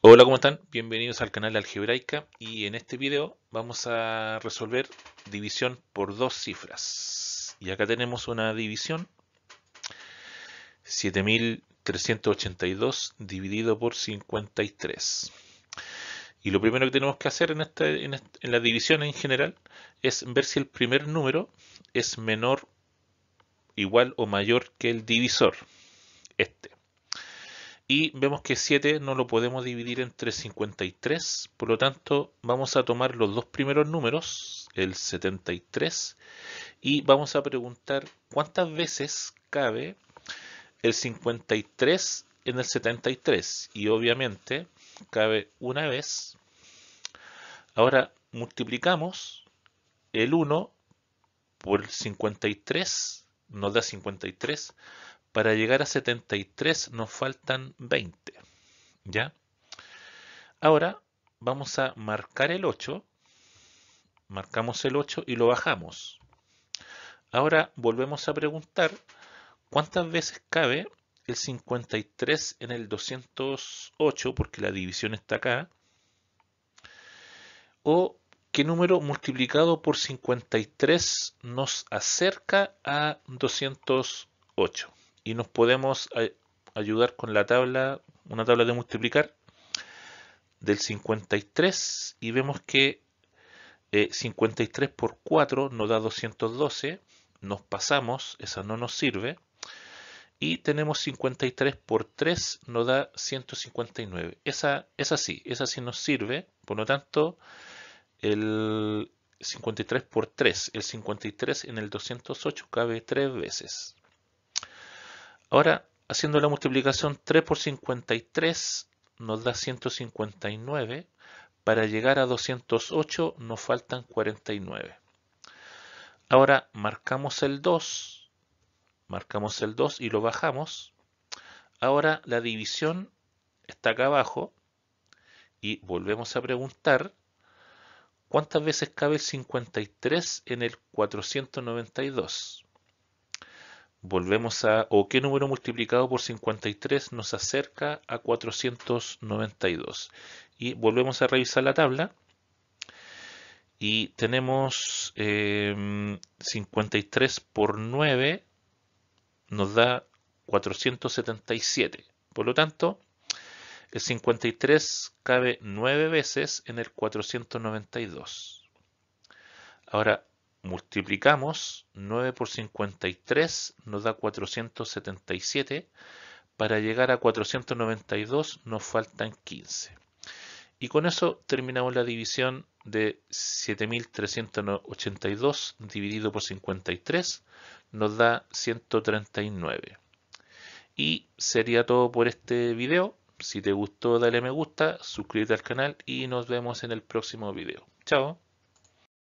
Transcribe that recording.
Hola, ¿cómo están? Bienvenidos al canal de Algebraica y en este video vamos a resolver división por dos cifras. Y acá tenemos una división 7382 dividido por 53. Y lo primero que tenemos que hacer en, este, en, en la división en general es ver si el primer número es menor, igual o mayor que el divisor, este y vemos que 7 no lo podemos dividir entre 53, por lo tanto vamos a tomar los dos primeros números, el 73, y vamos a preguntar cuántas veces cabe el 53 en el 73, y obviamente cabe una vez. Ahora multiplicamos el 1 por el 53, nos da 53, para llegar a 73 nos faltan 20. ¿Ya? Ahora vamos a marcar el 8. Marcamos el 8 y lo bajamos. Ahora volvemos a preguntar cuántas veces cabe el 53 en el 208, porque la división está acá. O qué número multiplicado por 53 nos acerca a 208 y nos podemos eh, ayudar con la tabla, una tabla de multiplicar del 53 y vemos que 53 eh, por 4 nos da 212, nos pasamos, esa no nos sirve, y tenemos 53 por 3 nos da 159. Esa, esa sí, esa sí nos sirve, por lo tanto, el 53 por 3, el 53 en el 208 cabe 3 veces. Ahora, haciendo la multiplicación 3 por 53 nos da 159. Para llegar a 208 nos faltan 49. Ahora marcamos el 2, marcamos el 2 y lo bajamos. Ahora la división está acá abajo y volvemos a preguntar cuántas veces cabe el 53 en el 492 volvemos a, o qué número multiplicado por 53 nos acerca a 492. Y volvemos a revisar la tabla. Y tenemos 53 em, por 9 nos da 477. Por lo tanto, el 53 cabe 9 veces en el 492. Ahora, multiplicamos 9 por 53 nos da 477. Para llegar a 492 nos faltan 15. Y con eso terminamos la división de 7.382 dividido por 53 nos da 139. Y sería todo por este video. Si te gustó dale me gusta, suscríbete al canal y nos vemos en el próximo video. Chao.